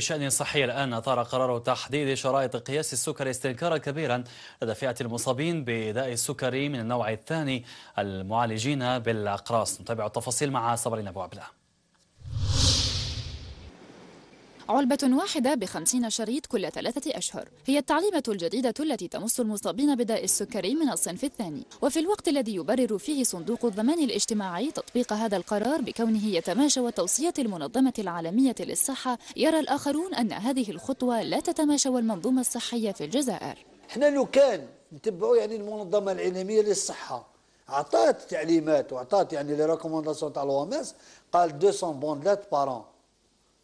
بشأن صحي الآن أثار قرار تحديد شرائط قياس السكر استنكارا كبيرا لدى فئة المصابين بداء السكري من النوع الثاني المعالجين بالأقراص نتابع التفاصيل مع صبرين أبو عبد علبة واحدة بخمسين شريط كل ثلاثة أشهر هي التعليمة الجديدة التي تمس المصابين بداء السكري من الصنف الثاني وفي الوقت الذي يبرر فيه صندوق الضمان الاجتماعي تطبيق هذا القرار بكونه يتماشى وتوصية المنظمة العالمية للصحة يرى الآخرون أن هذه الخطوة لا تتماشى والمنظومة الصحية في الجزائر احنا لو كان نتبعوا يعني المنظمة العالمية للصحة عطات تعليمات وعطات يعني لي ريكومونداسيون تاع لو قال 200 لات بارون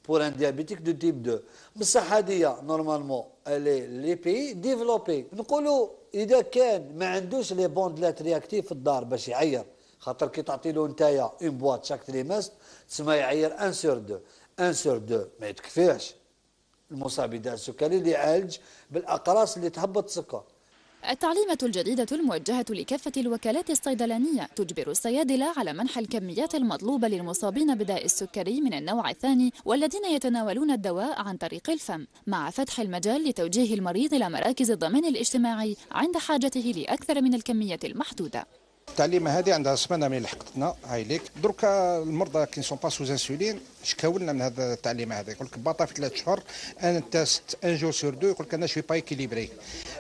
pour un diabétique de type 2 بصح هذه نورمالمون الي لي بي ديفلوبي نقولوا اذا كان ما عندوش لي بوندلات رياكتيف في الدار باش يعير خاطر كي تعطي له نتايا اون بواط شاك تريمست تسمى يعير ان سور دو ان سور دو ما يتكفيهش المصاب بالداء السكري اللي يعالج بالاقراص اللي تهبط السكر التعليمات الجديدة الموجهة لكافة الوكالات الصيدلانية تجبر الصيادلة على منح الكميات المطلوبة للمصابين بداء السكري من النوع الثاني والذين يتناولون الدواء عن طريق الفم مع فتح المجال لتوجيه المريض إلى مراكز الضمان الاجتماعي عند حاجته لأكثر من الكمية المحدودة التعليمه هذه عندها سمانه من لحقتنا ليك دركا المرضى كي سون با سوز انسولين شكاو لنا من هذا التعليمه هذه يقول لك باطا في ثلاث شهور ان تاست ان جور سور دو يقول لك انا شوي با ايكيليبري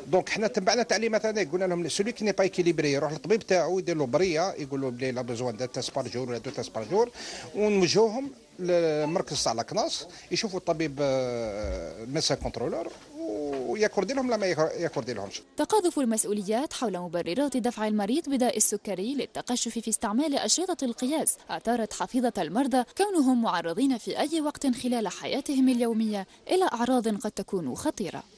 دونك حنا تبعنا التعليمات هذه قلنا لهم سولي كي ني با ايكيليبري يروح للطبيب تاعو يدير له بريه يقول له بلي لا بوزوان دات تاست بار جور ولا دو تاست بار جور ونوجهوهم لمركز تاع لاكناس يشوفوا الطبيب آه، ميسا كونترولور يكرد لهم لما يكرد لهمش تقاذف المسؤوليات حول مبررات دفع المريض بداء السكري للتقشف في استعمال أشرطة القياس أثارت حفيظة المرضى كونهم معرضين في أي وقت خلال حياتهم اليومية إلى أعراض قد تكون خطيرة